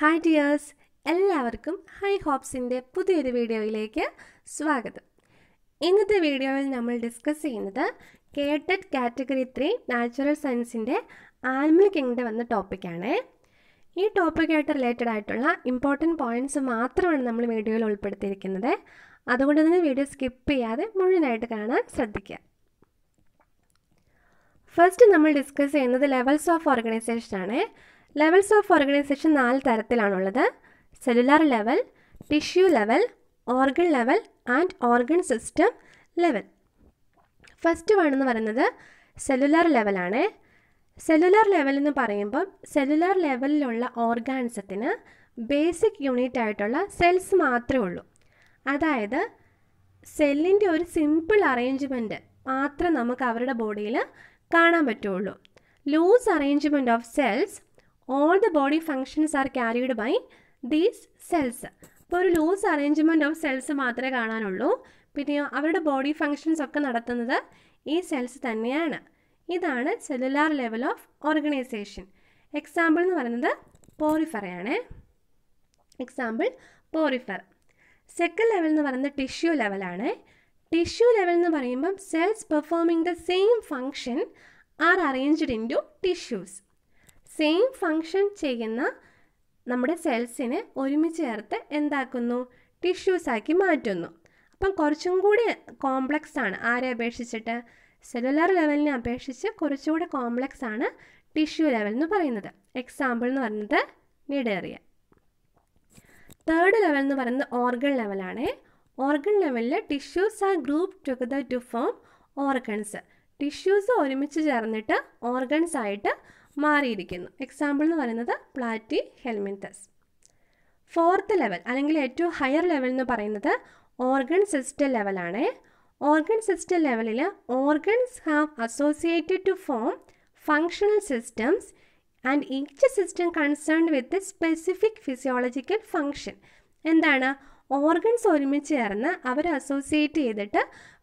Hi dears എല്ലാവർക്കും high ഹോപ്സിൻ്റെ പുതിയൊരു വീഡിയോയിലേക്ക് സ്വാഗതം ഇന്നത്തെ വീഡിയോയിൽ നമ്മൾ ഡിസ്കസ് ചെയ്യുന്നത് കേട്ടറ്റ് കാറ്റഗറി ത്രീ നാച്ചുറൽ സയൻസിൻ്റെ ആനിമൽ കിങ്ഡം എന്ന ടോപ്പിക്കാണ് ഈ ടോപ്പിക്കായിട്ട് റിലേറ്റഡ് ആയിട്ടുള്ള ഇമ്പോർട്ടൻറ്റ് പോയിൻറ്സ് മാത്രമാണ് നമ്മൾ വീഡിയോയിൽ ഉൾപ്പെടുത്തിയിരിക്കുന്നത് അതുകൊണ്ട് തന്നെ വീഡിയോ സ്കിപ്പ് ചെയ്യാതെ മുഴുവനായിട്ട് കാണാൻ ശ്രദ്ധിക്കുക ഫസ്റ്റ് നമ്മൾ ഡിസ്കസ് ചെയ്യുന്നത് ലെവൽസ് ഓഫ് ഓർഗനൈസേഷൻ ആണ് ലെവൽസ് ഓഫ് ഓർഗനൈസേഷൻ നാല് തരത്തിലാണുള്ളത് cellular level tissue level organ level and organ system level first one എന്ന് പറയുന്നത് സെല്ലുലാർ ലെവലാണ് സെല്ലുലാർ ലെവൽ എന്ന് പറയുമ്പോൾ സെല്ലുലാർ ലെവലിലുള്ള ഓർഗാൻസത്തിന് ബേസിക് യൂണിറ്റ് ആയിട്ടുള്ള സെൽസ് മാത്രമേ ഉള്ളൂ അതായത് സെല്ലിൻ്റെ ഒരു സിമ്പിൾ അറേഞ്ച്മെൻറ്റ് മാത്രം നമുക്ക് അവരുടെ ബോഡിയിൽ കാണാൻ പറ്റുള്ളൂ loose arrangement of cells all the body functions are carried by these cells ഇപ്പോൾ ഒരു ലൂസ് അറേഞ്ച്മെൻറ്റ് ഓഫ് സെൽസ് മാത്രമേ കാണാനുള്ളൂ പിന്നെ അവരുടെ ബോഡി ഫങ്ഷൻസ് ഒക്കെ നടത്തുന്നത് ഈ സെൽസ് തന്നെയാണ് ഇതാണ് cellular level of organisation example എന്ന് പറയുന്നത് പോറിഫറയാണേ എക്സാമ്പിൾ പോറിഫർ സെക്കൻഡ് ലെവൽ എന്ന് പറയുന്നത് ടിഷ്യൂ ലെവലാണ് ടിഷ്യൂ ലെവൽ എന്ന് പറയുമ്പം cells performing the same function are arranged into tissues same function ചെയ്യുന്ന നമ്മുടെ സെൽസിനെ ഒരുമിച്ച് ചേർത്ത് എന്താക്കുന്നു ടിഷ്യൂസാക്കി മാറ്റുന്നു അപ്പം കുറച്ചും കൂടി കോംപ്ലക്സ് ആണ് ആരെ അപേക്ഷിച്ചിട്ട് സെല്ലുലാർ ലെവലിനെ അപേക്ഷിച്ച് കുറച്ചുകൂടി കോംപ്ലക്സ് ആണ് ടിഷ്യൂ ലെവൽ എന്ന് പറയുന്നത് എക്സാമ്പിൾ എന്ന് പറയുന്നത് നിഡേറിയ തേർഡ് ലെവൽ എന്ന് പറയുന്നത് ഓർഗൺ ലെവലാണ് ഓർഗൺ ലെവലിൽ tissues are group together to form organs tissues ഒരുമിച്ച് ചേർന്നിട്ട് ഓർഗൺസ് ആയിട്ട് മാറിയിരിക്കുന്നു എക്സാമ്പിൾ എന്ന് പറയുന്നത് പ്ലാറ്റി ഹെൽമിൻതസ് ഫോർത്ത് ലെവൽ അല്ലെങ്കിൽ ഏറ്റവും ഹയർ ലെവൽ എന്ന് പറയുന്നത് ഓർഗൺ സിസ്റ്റം ലെവലാണ് ഓർഗൺ സിസ്റ്റം ലെവലിൽ organs have associated to form functional systems and each system concerned with specific physiological function എന്താണ് ഓർഗൻസ് ഒരുമിച്ച് ചേർന്ന് അവർ അസോസിയേറ്റ് ചെയ്തിട്ട്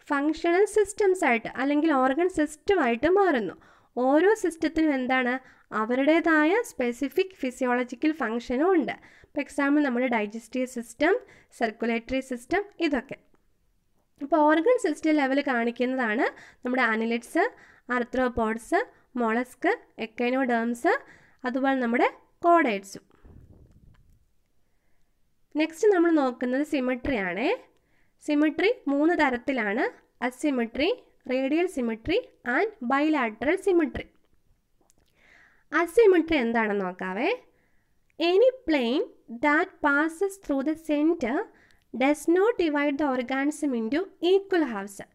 ഫങ്ഷണൽ സിസ്റ്റംസ് ആയിട്ട് അല്ലെങ്കിൽ ഓർഗൻ സിസ്റ്റമായിട്ട് മാറുന്നു ഓരോ സിസ്റ്റത്തിനും എന്താണ് അവരുടേതായ സ്പെസിഫിക് ഫിസിയോളജിക്കൽ ഫങ്ഷനും ഉണ്ട് ഇപ്പോൾ എക്സാമ്പിൾ നമ്മുടെ ഡൈജസ്റ്റീവ് സിസ്റ്റം സർക്കുലേറ്ററി സിസ്റ്റം ഇതൊക്കെ അപ്പോൾ ഓർഗൻ സിസ്റ്റം ലെവൽ കാണിക്കുന്നതാണ് നമ്മുടെ അനിലിറ്റ്സ് ആർത്രോപോഡ്സ് മൊളസ്ക് എക്കൈനോഡേംസ് അതുപോലെ നമ്മുടെ കോഡേറ്റ്സും നെക്സ്റ്റ് നമ്മൾ നോക്കുന്നത് സിമിട്രി ആണേ സിമിട്രി മൂന്ന് തരത്തിലാണ് asymmetry radial symmetry and bilateral symmetry asymmetry എന്താണെന്ന് നോക്കാവേ any plane that passes through the centre does not divide the organism into equal halves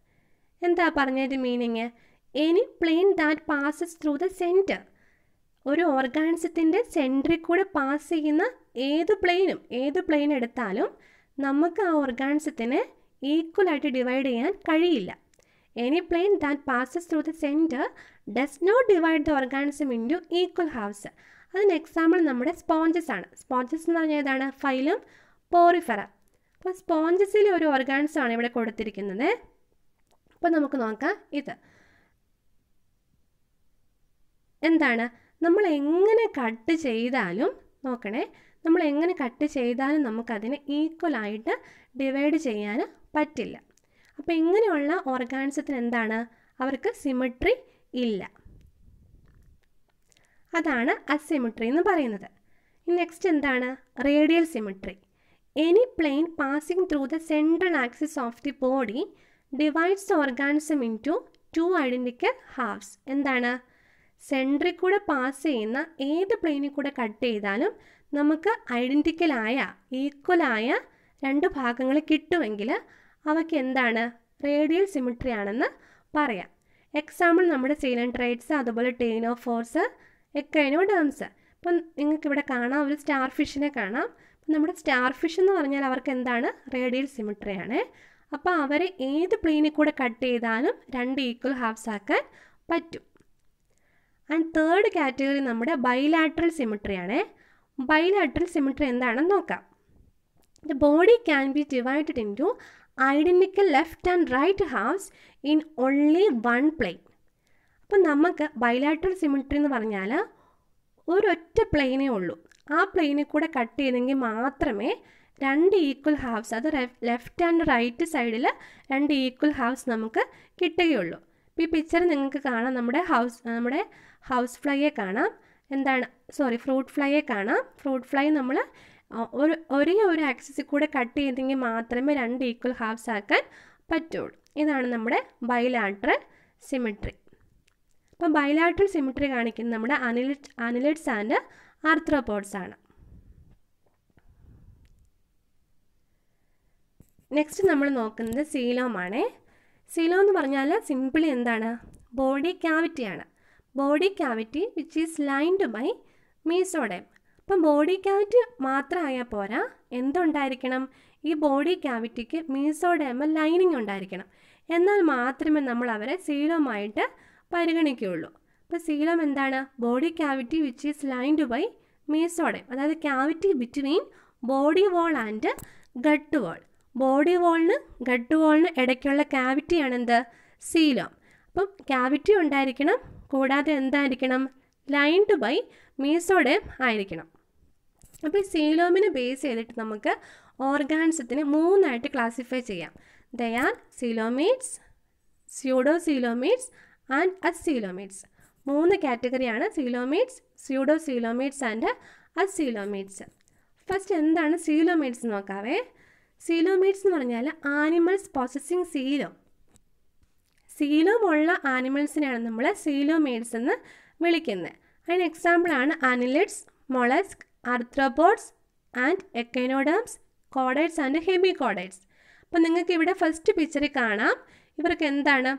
എന്താ പറഞ്ഞത് meaning any plane that passes through the centre ഒരു ഓർഗാനിസത്തിൻ്റെ സെൻറ്ററിൽ കൂടെ pass ചെയ്യുന്ന ഏത് പ്ലെയിനും ഏത് പ്ലെയിൻ എടുത്താലും നമുക്ക് ആ ഈക്വൽ ആയിട്ട് ഡിവൈഡ് ചെയ്യാൻ കഴിയില്ല Any plane that passes through the center does not divide the organism into equal halves. അതിന് എക്സാമ്പിൾ നമ്മുടെ സ്പോഞ്ചസ് ആണ് സ്പോഞ്ചസ് എന്ന് പറഞ്ഞാൽ ഏതാണ് ഫൈലും പോറിഫറ അപ്പോൾ സ്പോഞ്ചസിൽ ഒരു ഓർഗാൻസം ആണ് ഇവിടെ കൊടുത്തിരിക്കുന്നത് അപ്പോൾ നമുക്ക് നോക്കാം ഇത് എന്താണ് നമ്മൾ എങ്ങനെ കട്ട് ചെയ്താലും നോക്കണേ നമ്മൾ എങ്ങനെ കട്ട് ചെയ്താലും നമുക്കതിനെ ഈക്വൽ ആയിട്ട് ഡിവൈഡ് ചെയ്യാൻ പറ്റില്ല അപ്പോൾ ഇങ്ങനെയുള്ള ഓർഗാൻസത്തിന് എന്താണ് അവർക്ക് സിമിട്രി ഇല്ല അതാണ് അസിമിട്രി എന്ന് പറയുന്നത് നെക്സ്റ്റ് എന്താണ് radial symmetry any plane passing through the central axis of the body divides organism into two identical halves എന്താണ് സെൻട്രിൽ കൂടെ പാസ് ചെയ്യുന്ന ഏത് പ്ലെയിനിൽ കൂടെ കട്ട് ചെയ്താലും നമുക്ക് ഐഡൻറ്റിക്കലായ ഈക്വലായ രണ്ട് ഭാഗങ്ങൾ കിട്ടുമെങ്കിൽ അവയ്ക്ക് എന്താണ് റേഡിയൽ സിമിട്രി ആണെന്ന് പറയാം എക്സാമ്പിൾ നമ്മുടെ സീലൻറ്റ് റൈറ്റ്സ് അതുപോലെ ടെയിൻ ഓഫ് എക്കൈനോ എക്കൈനോഡേംസ് അപ്പം നിങ്ങൾക്കിവിടെ കാണാം ഒരു സ്റ്റാർ ഫിഷിനെ കാണാം നമ്മുടെ സ്റ്റാർ ഫിഷ് എന്ന് പറഞ്ഞാൽ അവർക്ക് എന്താണ് റേഡിയൽ സിമിട്രി ആണ് അപ്പോൾ അവരെ ഏത് പ്ലെയിനിൽ കൂടെ കട്ട് ചെയ്താലും രണ്ട് ഈക്വൽ ഹാഫ്സ് ആക്കാൻ പറ്റും ആൻഡ് തേർഡ് കാറ്റഗറി നമ്മുടെ ബൈലാട്രൽ സിമിട്രി ആണ് ബൈലാട്രൽ സിമിട്രി എന്താണെന്ന് നോക്കാം the body can be divided into identical left and right halves in only one plane അപ്പം നമുക്ക് ബൈലാറ്ററൽ സിമിട്രി എന്ന് പറഞ്ഞാൽ ഒരൊറ്റ പ്ലെയിനേ ഉള്ളൂ ആ പ്ലെയിനിൽ കൂടെ കട്ട് ചെയ്തെങ്കിൽ മാത്രമേ രണ്ട് ഈക്വൽ ഹാഫ്സ് അത് ലെഫ്റ്റ് ആൻഡ് റൈറ്റ് സൈഡിൽ രണ്ട് ഈക്വൽ ഹാഫ്സ് നമുക്ക് കിട്ടുകയുള്ളൂ ഇപ്പോൾ ഈ പിക്ചർ നിങ്ങൾക്ക് കാണാം നമ്മുടെ ഹൗസ് നമ്മുടെ ഹൗസ് ഫ്ലൈയെ കാണാം എന്താണ് സോറി ഫ്രൂട്ട് ഫ്ലൈയെ കാണാം ഫ്രൂട്ട് ഫ്ലൈ നമ്മൾ ഒരു ഒരേ ഒരു ആക്സിസിൽ കൂടെ കട്ട് ചെയ്തെങ്കിൽ മാത്രമേ രണ്ട് ഈക്വൽ ഹാഫ്സ് ആക്കാൻ പറ്റുള്ളൂ ഇതാണ് നമ്മുടെ ബൈലാട്രൽ സിമിട്രി അപ്പം ബൈലാട്രൽ സിമിട്രി കാണിക്കുന്നത് നമ്മുടെ അനിലിറ്റ് അനിലിറ്റ്സ് ആൻഡ് ആർത്രോപോഡ്സ് ആണ് നെക്സ്റ്റ് നമ്മൾ നോക്കുന്നത് സീലോമാണേ സീലോ എന്ന് പറഞ്ഞാൽ സിംപിളി എന്താണ് ബോഡി ക്യാവിറ്റിയാണ് body cavity which is lined by mesoderm ഇപ്പം ബോഡി ക്യാവിറ്റി മാത്രമായാൽ പോരാ എന്തുണ്ടായിരിക്കണം ഈ ബോഡി ക്യാവിറ്റിക്ക് മീസോഡേമ ലൈനിങ് ഉണ്ടായിരിക്കണം എന്നാൽ മാത്രമേ നമ്മൾ അവരെ സീലോമായിട്ട് പരിഗണിക്കുകയുള്ളൂ അപ്പോൾ സീലം എന്താണ് body cavity which is lined by mesoderm അതായത് cavity between body wall and gut wall body വോളിന് ഗട്ട് വോളിന് ഇടയ്ക്കുള്ള എന്ത് സീലം അപ്പം ക്യാവിറ്റി ഉണ്ടായിരിക്കണം കൂടാതെ എന്തായിരിക്കണം ലൈൻഡ് ബൈ മീസോഡേം ആയിരിക്കണം അപ്പോൾ ഈ സീലോമിനെ ബേസ് ചെയ്തിട്ട് നമുക്ക് ഓർഗാൻസത്തിന് മൂന്നായിട്ട് ക്ലാസിഫൈ ചെയ്യാം ദയാൻ coelomates pseudo coelomates and acoelomates മൂന്ന് കാറ്റഗറിയാണ് coelomates pseudo coelomates and acoelomates first എന്താണ് സീലോമീറ്റ്സ് നോക്കാവേ സീലോമീറ്റ്സ് എന്ന് പറഞ്ഞാൽ ആനിമൽസ് പ്രോസസ്സിങ് സീലോ സീലോമുള്ള ആനിമൽസിനെയാണ് നമ്മൾ സീലോമീറ്റ്സ് എന്ന് വിളിക്കുന്നത് അതിന് എക്സാമ്പിളാണ് annelids mollusc arthropods and echinoderms chordates and hemichordates അപ്പം നിങ്ങൾക്ക് ഇവിടെ ഫസ്റ്റ് പിക്ചറിൽ കാണാം ഇവർക്ക് എന്താണ്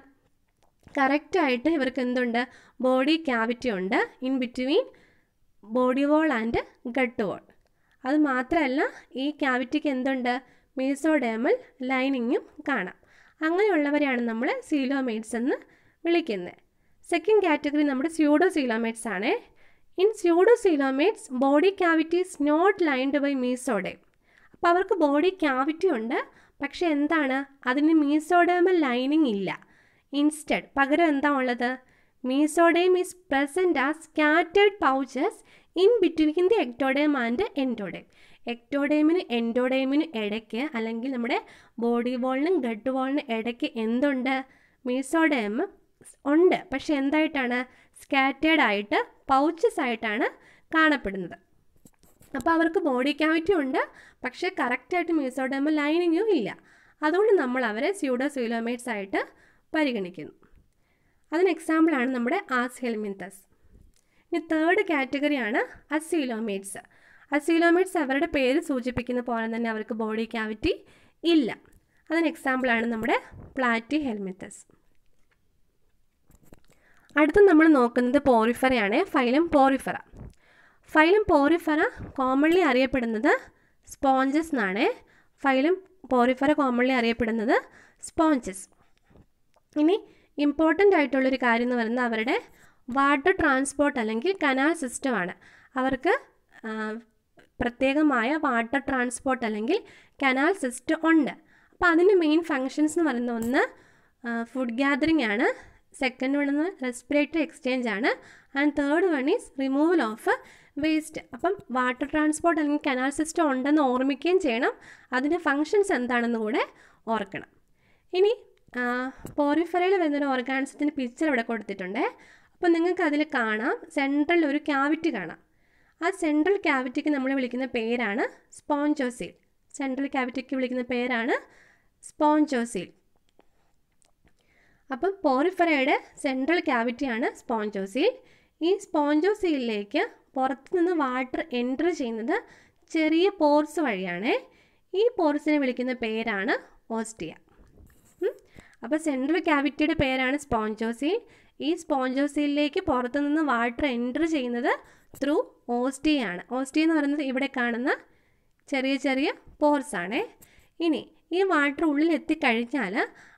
കറക്റ്റായിട്ട് ഇവർക്ക് എന്തുണ്ട് ബോഡി ക്യാവിറ്റി ഉണ്ട് in between body wall and gut wall അത് മാത്രമല്ല ഈ ക്യാവിറ്റിക്ക് എന്തുണ്ട് മീസോഡേമൽ ലൈനിങ്ങും കാണാം അങ്ങനെയുള്ളവരെയാണ് നമ്മൾ സീലോമേറ്റ്സ് എന്ന് വിളിക്കുന്നത് സെക്കൻഡ് കാറ്റഗറി നമ്മുടെ സ്യൂഡോ സീലോമേറ്റ്സ് ആണേ in pseudocoelomates body is not lined by mesoderm അപ്പോൾ അവർക്ക് ബോഡി ക്യാവിറ്റി ഉണ്ട് പക്ഷെ എന്താണ് അതിന് മീസോഡേമൽ ലൈനിങ് ഇല്ല ഇൻസ്റ്റഡ് പകരം എന്താ ഉള്ളത് mesoderm is present as scattered pouches in between the ectoderm and endoderm എക്ടോഡേമിന് എൻഡോഡേമിന് ഇടയ്ക്ക് അല്ലെങ്കിൽ നമ്മുടെ ബോഡി വോളിനും ഗഡ് വോളിനും ഇടയ്ക്ക് എന്തുണ്ട് മീസോഡേം ഉണ്ട് പക്ഷെ എന്തായിട്ടാണ് സ്കാറ്റേഡ് ആയിട്ട് പൗച്ചസ് ആയിട്ടാണ് കാണപ്പെടുന്നത് അപ്പോൾ അവർക്ക് ബോഡി ക്യാവിറ്റി ഉണ്ട് പക്ഷേ കറക്റ്റായിട്ട് മീസോഡമ ലൈനിങ്ങും ഇല്ല അതുകൊണ്ട് നമ്മൾ അവരെ സ്യൂഡോ സ്യൂലോമേറ്റ്സ് ആയിട്ട് പരിഗണിക്കുന്നു അതിന് എക്സാമ്പിളാണ് നമ്മുടെ ആസ് ഹെൽമിന്തസ് ഇനി തേർഡ് കാറ്റഗറിയാണ് അസ്യൂലോമേറ്റ്സ് അസ്യൂലോമേറ്റ്സ് അവരുടെ പേര് സൂചിപ്പിക്കുന്ന പോലെ തന്നെ അവർക്ക് ബോഡി ക്യാവിറ്റി ഇല്ല അതിന് എക്സാമ്പിളാണ് നമ്മുടെ പ്ലാറ്റി ഹെൽമിത്തസ് അടുത്ത നമ്മൾ നോക്കുന്നത് പോറിഫറയാണ് phylum porifera phylum porifera commonly അറിയപ്പെടുന്നത് സ്പോഞ്ചസ് എന്നാണ് ഫൈലം പോറിഫറ കോമൺലി അറിയപ്പെടുന്നത് സ്പോഞ്ചസ് ഇനി ഇമ്പോർട്ടൻ്റ് ആയിട്ടുള്ളൊരു കാര്യം എന്ന് പറയുന്നത് അവരുടെ വാട്ടർ ട്രാൻസ്പോർട്ട് അല്ലെങ്കിൽ കനാൽ സിസ്റ്റമാണ് അവർക്ക് പ്രത്യേകമായ വാട്ടർ ട്രാൻസ്പോർട്ട് അല്ലെങ്കിൽ കനാൽ സിസ്റ്റം ഉണ്ട് അപ്പോൾ അതിൻ്റെ മെയിൻ ഫങ്ഷൻസ് എന്ന് പറയുന്ന ഒന്ന് ഫുഡ് ഗ്യാതറിംഗ് ആണ് സെക്കൻഡ് വൺ എന്ന് റെസ്പിറേറ്ററി എക്സ്ചേഞ്ച് ആണ് and third one is removal of waste അപ്പം വാട്ടർ ട്രാൻസ്പോർട്ട് അല്ലെങ്കിൽ കനാൽ സിസ്റ്റം ഉണ്ടെന്ന് ഓർമ്മിക്കുകയും ചെയ്യണം അതിൻ്റെ ഫങ്ഷൻസ് എന്താണെന്ന് കൂടെ ഓർക്കണം ഇനി പോറിഫറയിൽ വരുന്നൊരു ഓർഗാനിസത്തിൻ്റെ പിക്ചർ ഇവിടെ കൊടുത്തിട്ടുണ്ട് അപ്പോൾ നിങ്ങൾക്ക് അതിൽ കാണാം സെൻട്രൽ ഒരു ക്യാവിറ്റി കാണാം ആ സെൻട്രൽ ക്യാവിറ്റിക്ക് നമ്മൾ വിളിക്കുന്ന പേരാണ് സ്പോഞ്ചോസീൽ സെൻട്രൽ ക്യാവിറ്റിക്ക് വിളിക്കുന്ന പേരാണ് സ്പോഞ്ചോസീൽ അപ്പം പോറിഫറയുടെ സെൻട്രൽ ക്യാവിറ്റിയാണ് സ്പോഞ്ചോസിൽ ഈ പുറത്ത് പുറത്തുനിന്ന് വാട്ടർ എൻ്റർ ചെയ്യുന്നത് ചെറിയ പോർസ് വഴിയാണ് ഈ പോർസിനെ വിളിക്കുന്ന പേരാണ് ഓസ്റ്റിയ അപ്പോൾ സെൻട്രൽ ക്യാവിറ്റിയുടെ പേരാണ് സ്പോഞ്ചോസി ഈ പുറത്ത് പുറത്തുനിന്ന് വാട്ടർ എൻ്റർ ചെയ്യുന്നത് ത്രൂ ഓസ്റ്റിയ ആണ് ഓസ്റ്റിയ എന്ന് പറയുന്നത് ഇവിടെ കാണുന്ന ചെറിയ ചെറിയ പോർസാണ് ഇനി ഈ വാട്ടർ ഉള്ളിൽ എത്തിക്കഴിഞ്ഞാൽ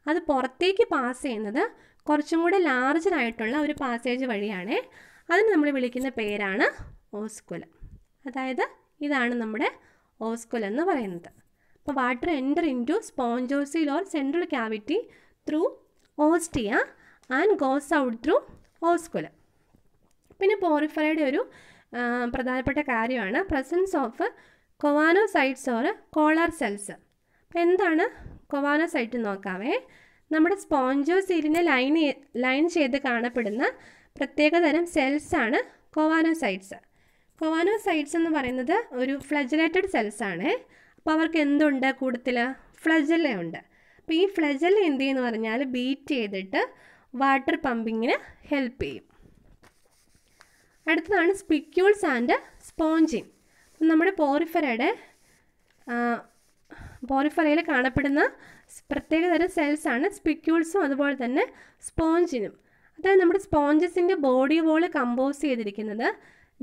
അത് പുറത്തേക്ക് പാസ് ചെയ്യുന്നത് കുറച്ചും കൂടെ ലാർജറായിട്ടുള്ള ഒരു പാസേജ് വഴിയാണ് അതിന് നമ്മൾ വിളിക്കുന്ന പേരാണ് ഓസ്കുലം അതായത് ഇതാണ് നമ്മുടെ ഓസ്കുലം എന്ന് പറയുന്നത് അപ്പോൾ വാട്ടർ എൻ്റർ ടു സ്പോഞ്ചോസിൽ or central cavity through ostia and goes out through osculum പിന്നെ പോറിഫറയുടെ ഒരു പ്രധാനപ്പെട്ട കാര്യമാണ് presence of choanocytes or collar cells എന്താണ് കൊവാനസൈറ്റ് നോക്കാമേ നമ്മുടെ സ്പോഞ്ചോ സീലിനെ ലൈൻ ലൈൻ ചെയ്ത് കാണപ്പെടുന്ന തരം സെൽസാണ് കൊവാനോസൈറ്റ്സ് കൊവാനോസൈറ്റ്സ് എന്ന് പറയുന്നത് ഒരു ഫ്ലജലേറ്റഡ് സെൽസ് ആണ് അപ്പോൾ അവർക്ക് എന്തുണ്ട് കൂടുതൽ ഫ്ലജല ഉണ്ട് അപ്പോൾ ഈ ഫ്ലജല എന്ത് ചെയ്യുന്ന പറഞ്ഞാൽ ബീറ്റ് ചെയ്തിട്ട് വാട്ടർ പമ്പിങ്ങിന് ഹെൽപ്പ് ചെയ്യും അടുത്തതാണ് സ്പിക്യൂൾസ് ആൻഡ് സ്പോഞ്ചിൻ നമ്മുടെ പോറിഫറയുടെ ബോണിഫറയിൽ കാണപ്പെടുന്ന തരം സെൽസാണ് സ്പിക്യൂൾസും അതുപോലെ തന്നെ സ്പോഞ്ചിനും അതായത് നമ്മുടെ സ്പോഞ്ചസിൻ്റെ ബോഡി വോൾ കമ്പോസ് ചെയ്തിരിക്കുന്നത്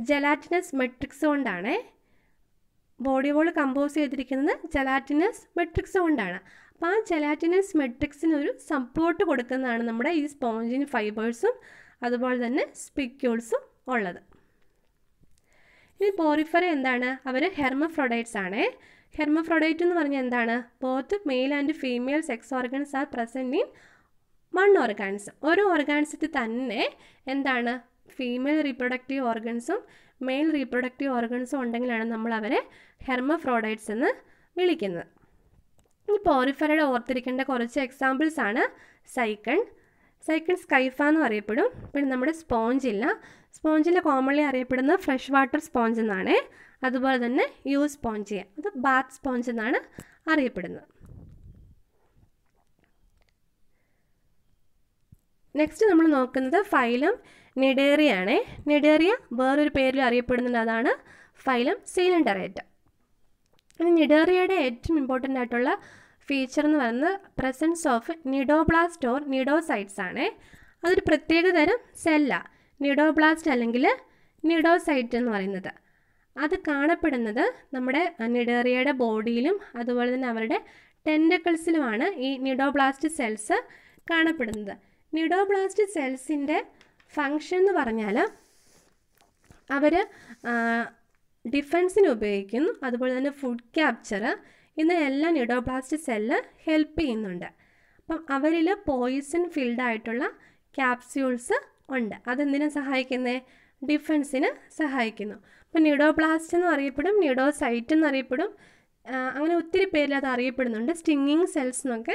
ജലാറ്റിനസ് മെട്രിക്സ് കൊണ്ടാണ് ബോഡി വോൾ കമ്പോസ് ചെയ്തിരിക്കുന്നത് ജലാറ്റിനസ് മെട്രിക്സ് കൊണ്ടാണ് അപ്പോൾ ആ ജലാറ്റിനസ് മെട്രിക്സിനൊരു ഒരു സപ്പോർട്ട് കൊടുക്കുന്നതാണ് നമ്മുടെ ഈ സ്പോഞ്ചിൻ ഫൈബേഴ്സും അതുപോലെ തന്നെ സ്പിക്യൂൾസും ഉള്ളത് ഇനി പോറിഫർ എന്താണ് അവർ ഹെർമഫ്രോഡൈറ്റ്സ് ആണേ ഹെർമഫ്രൊഡൈറ്റ് എന്ന് പറഞ്ഞാൽ എന്താണ് both male and female sex organs are present in one organs ഒരു ഓർഗാൻസത്തിൽ തന്നെ എന്താണ് ഫീമെയിൽ റീപ്രൊഡക്റ്റീവ് ഓർഗൻസും മെയിൽ റീപ്രൊഡക്റ്റീവ് ഓർഗൻസും ഉണ്ടെങ്കിലാണ് നമ്മൾ അവരെ ഹെർമഫ്രോഡൈറ്റ്സ് എന്ന് വിളിക്കുന്നത് ഈ പോറിഫറയുടെ ഓർത്തിരിക്കേണ്ട കുറച്ച് എക്സാമ്പിൾസ് ആണ് സൈക്കൺ സൈക്കൺ സ്കൈഫ എന്ന് അറിയപ്പെടും പിന്നെ നമ്മുടെ സ്പോഞ്ചില്ല സ്പോഞ്ചിൽ കോമൺലി അറിയപ്പെടുന്ന ഫ്രഷ് വാട്ടർ സ്പോഞ്ച് എന്നാണ് അതുപോലെ തന്നെ യു സ്പോഞ്ച് അത് ബാത്ത് സ്പോഞ്ച് എന്നാണ് അറിയപ്പെടുന്നത് നെക്സ്റ്റ് നമ്മൾ നോക്കുന്നത് ഫൈലം ആണ് നെഡേറിയ വേറൊരു പേരിൽ അറിയപ്പെടുന്നുണ്ട് അതാണ് ഫൈലം സിലിണ്ടറേറ്റ് ഇനി നിഡേറിയയുടെ ഏറ്റവും ഇമ്പോർട്ടൻ്റ് ആയിട്ടുള്ള ഫീച്ചർ എന്ന് പറയുന്നത് presence of cnidoblast or cnidocytes ആണ് അതൊരു പ്രത്യേക തരം സെല്ലാണ് നിഡോബ്ലാസ്റ്റ് അല്ലെങ്കിൽ നിഡോസൈറ്റ് എന്ന് പറയുന്നത് അത് കാണപ്പെടുന്നത് നമ്മുടെ നിഡേറിയയുടെ ബോഡിയിലും അതുപോലെ തന്നെ അവരുടെ ടെൻഡക്കിൾസിലുമാണ് ഈ നിഡോബ്ലാസ്റ്റ് സെൽസ് കാണപ്പെടുന്നത് നിഡോബ്ലാസ്റ്റ് സെൽസിൻ്റെ ഫങ്ഷൻ എന്ന് പറഞ്ഞാൽ അവർ ഡിഫൻസിന് ഉപയോഗിക്കുന്നു അതുപോലെ തന്നെ ഫുഡ് ക്യാപ്ചർ ഇതിനെല്ലാം നിഡോബ്ലാസ്റ്റ് സെല്ല് ഹെൽപ്പ് ചെയ്യുന്നുണ്ട് അപ്പം അവരിൽ പോയിസൺ ഫിൽഡ് ആയിട്ടുള്ള ക്യാപ്സ്യൂൾസ് ഉണ്ട് അതെന്തിനു സഹായിക്കുന്നത് ഡിഫൻസിന് സഹായിക്കുന്നു അപ്പോൾ നിഡോപ്ലാസ്റ്റ് എന്ന് അറിയപ്പെടും എന്ന് എന്നറിയപ്പെടും അങ്ങനെ ഒത്തിരി പേരിൽ അത് അറിയപ്പെടുന്നുണ്ട് സ്റ്റിങ്ങിങ് സെൽസ് എന്നൊക്കെ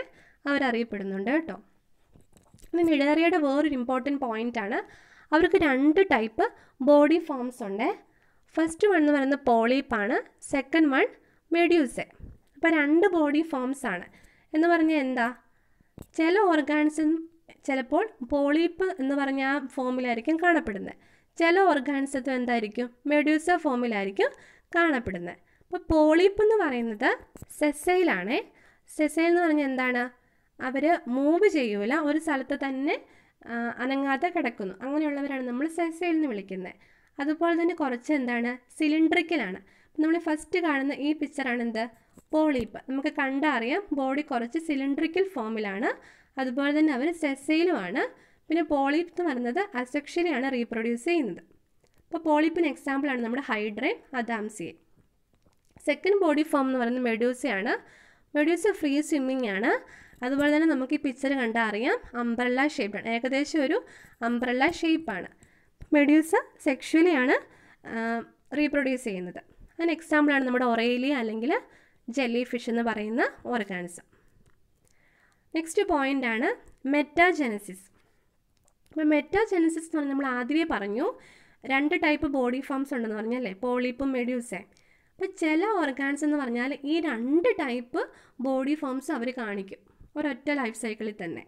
അവരറിയപ്പെടുന്നുണ്ട് കേട്ടോ ഇനി നിഡേറിയയുടെ വേറൊരു ഇമ്പോർട്ടൻറ്റ് ആണ് അവർക്ക് രണ്ട് ടൈപ്പ് ബോഡി ഫോംസ് ഉണ്ട് ഫസ്റ്റ് വൺ എന്ന് പറയുന്നത് പോളീപ്പാണ് സെക്കൻഡ് വൺ മെഡ്യൂസെ അപ്പോൾ രണ്ട് ബോഡി ഫോംസ് ആണ് എന്ന് പറഞ്ഞാൽ എന്താ ചില ഓർഗാൻസും ചിലപ്പോൾ പോളീപ്പ് എന്ന് പറഞ്ഞ ആ ഫോമിലായിരിക്കും കാണപ്പെടുന്നത് ചില ഓർഗാൻസത്വം എന്തായിരിക്കും മെഡ്യൂസ ഫോമിലായിരിക്കും കാണപ്പെടുന്നത് അപ്പോൾ പോളിപ്പ് എന്ന് പറയുന്നത് സെസൈലാണ് സെസൈൽ എന്ന് പറഞ്ഞാൽ എന്താണ് അവർ മൂവ് ചെയ്യൂല ഒരു സ്ഥലത്ത് തന്നെ അനങ്ങാതെ കിടക്കുന്നു അങ്ങനെയുള്ളവരാണ് നമ്മൾ സെസൈൽ എന്ന് വിളിക്കുന്നത് അതുപോലെ തന്നെ കുറച്ച് എന്താണ് സിലിണ്ടറിക്കലാണ് നമ്മൾ ഫസ്റ്റ് കാണുന്ന ഈ പിക്ചറാണ് എന്ത് പോളിപ്പ് നമുക്ക് കണ്ടറിയാം ബോഡി കുറച്ച് സിലിണ്ടറിക്കൽ ഫോമിലാണ് അതുപോലെ തന്നെ അവർ സെസൈലുമാണ് പിന്നെ പോളിപ്പ് എന്ന് പറയുന്നത് അസെക്ഷലിയാണ് റീപ്രൊഡ്യൂസ് ചെയ്യുന്നത് അപ്പോൾ പോളിപ്പിന് എക്സാമ്പിളാണ് നമ്മുടെ ഹൈഡ്രേ അദാംസിയെ സെക്കൻഡ് ബോഡി ഫോം എന്ന് പറയുന്നത് മെഡ്യൂസയാണ് മെഡ്യൂസ ഫ്രീ സ്വിമ്മിങ് ആണ് അതുപോലെ തന്നെ നമുക്ക് ഈ പിക്ചർ കണ്ടാൽ അറിയാം അംബ്രല്ല ഷേപ്പാണ് ഏകദേശം ഒരു അംബ്രല്ല ഷേപ്പാണ് മെഡ്യൂസ സെക്ഷലിയാണ് റീപ്രൊഡ്യൂസ് ചെയ്യുന്നത് അതിന് എക്സാമ്പിളാണ് നമ്മുടെ ഒറേലി അല്ലെങ്കിൽ ജെല്ലി ഫിഷ് എന്ന് പറയുന്ന ഓർഗാനിസം നെക്സ്റ്റ് ആണ് മെറ്റാജനസിസ് ഇപ്പോൾ മെറ്റാജെനസിസ് എന്ന് പറഞ്ഞാൽ നമ്മൾ ആദ്യമേ പറഞ്ഞു രണ്ട് ടൈപ്പ് ബോഡി ഫോംസ് ഉണ്ടെന്ന് പറഞ്ഞല്ലേ പോളിപ്പും മെഡ്യൂസയും അപ്പോൾ ചില ഓർഗാൻസ് എന്ന് പറഞ്ഞാൽ ഈ രണ്ട് ടൈപ്പ് ബോഡി ഫോംസ് അവർ കാണിക്കും ഒരൊറ്റ ലൈഫ് സൈക്കിളിൽ തന്നെ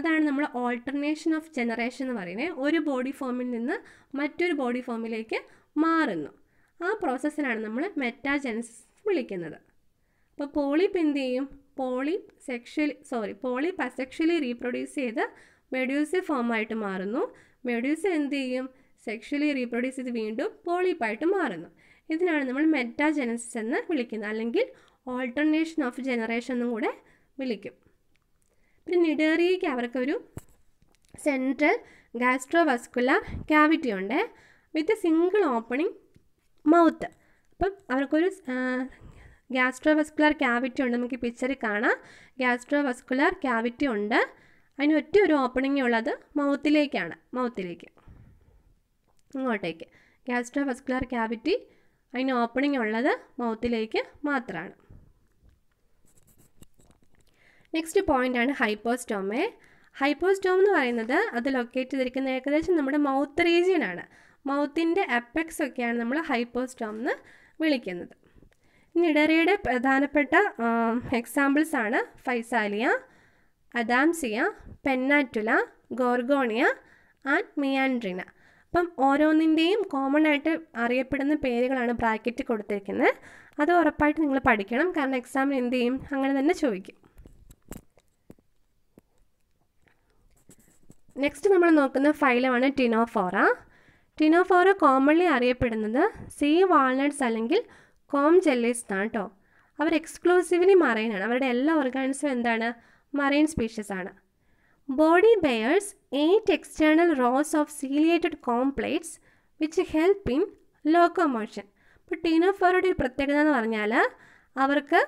അതാണ് നമ്മൾ ഓൾട്ടർനേഷൻ ഓഫ് ജനറേഷൻ എന്ന് പറയുന്നത് ഒരു ബോഡി ഫോമിൽ നിന്ന് മറ്റൊരു ബോഡി ഫോമിലേക്ക് മാറുന്നു ആ പ്രോസസ്സിനാണ് നമ്മൾ മെറ്റാജെനസിസ് വിളിക്കുന്നത് അപ്പോൾ പോളിപ്പ് എന്ത് ചെയ്യും polyp sexually sorry polyp asexually reproduce ചെയ്ത് മെഡ്യൂസ ഫോമായിട്ട് മാറുന്നു മെഡ്യൂസ എന്ത് ചെയ്യും സെക്ഷലി റീപ്രൊഡ്യൂസ് ചെയ്ത് വീണ്ടും പോളിപ്പായിട്ട് മാറുന്നു ഇതിനാണ് നമ്മൾ മെറ്റാജെനസിസ് എന്ന് വിളിക്കുന്നത് അല്ലെങ്കിൽ ഓൾട്ടർനേഷൻ ഓഫ് ജനറേഷൻ എന്നും കൂടെ വിളിക്കും പിന്നെ നിഡേറിയയ്ക്ക് അവർക്കൊരു സെൻട്രൽ ഗാസ്ട്രോവസ്കുലർ ക്യാവിറ്റി ഉണ്ട് വിത്ത് സിംഗിൾ ഓപ്പണിംഗ് മൗത്ത് അപ്പം അവർക്കൊരു ഗ്യാസ്ട്രോവസ്കുലർ ക്യാവിറ്റി ഉണ്ട് നമുക്ക് പിക്ചറിൽ കാണാം ഗ്യാസ്ട്രോവസ്കുലർ ക്യാവിറ്റി ഉണ്ട് ഒറ്റ ഒരു ഓപ്പണിംഗ് ഉള്ളത് മൗത്തിലേക്കാണ് മൗത്തിലേക്ക് ഇങ്ങോട്ടേക്ക് ഗ്യാസ്ട്രോ വസ്കുലർ ക്യാവിറ്റി അതിന് ഓപ്പണിംഗ് ഉള്ളത് മൗത്തിലേക്ക് മാത്രമാണ് നെക്സ്റ്റ് പോയിന്റ് ആണ് ഹൈപ്പോസ്റ്റോമേ ഹൈപ്പോസ്റ്റോം എന്ന് പറയുന്നത് അത് ലൊക്കേറ്റ് ചെയ്തിരിക്കുന്ന ഏകദേശം നമ്മുടെ മൗത്ത് റീജിയൻ ആണ് മൗത്തിൻ്റെ അപ്പെക്സ് ഒക്കെയാണ് നമ്മൾ ഹൈപ്പോസ്റ്റോം എന്ന് വിളിക്കുന്നത് ഇനി ഇടറിയുടെ പ്രധാനപ്പെട്ട എക്സാമ്പിൾസാണ് Physalia Adamsia Pennatula Gorgonia and Meandrina അപ്പം ഓരോന്നിൻ്റെയും കോമൺ ആയിട്ട് അറിയപ്പെടുന്ന പേരുകളാണ് ബ്രാക്കറ്റ് കൊടുത്തിരിക്കുന്നത് അത് ഉറപ്പായിട്ട് നിങ്ങൾ പഠിക്കണം കാരണം എക്സാമിന് എന്ത് ചെയ്യും അങ്ങനെ തന്നെ ചോദിക്കും നെക്സ്റ്റ് നമ്മൾ നോക്കുന്ന ഫൈലമാണ് ടിനോഫോറ ടിനോഫോറ കോമൺലി അറിയപ്പെടുന്നത് സീ വാൾനട്ട്സ് അല്ലെങ്കിൽ കോം ജെല്ലീസ് എന്നാണ് കേട്ടോ അവർ എക്സ്ക്ലൂസീവ്ലി മറൈനാണ് അവരുടെ എല്ലാ ഓർഗാൻസും എന്താണ് മറൈൻ സ്പീഷ്യസ് ആണ് body bears eight external rows of ciliated complex which help in locomotion ഇപ്പോൾ ടീനോഫോറുടെ ഒരു പ്രത്യേകത എന്ന് പറഞ്ഞാൽ അവർക്ക്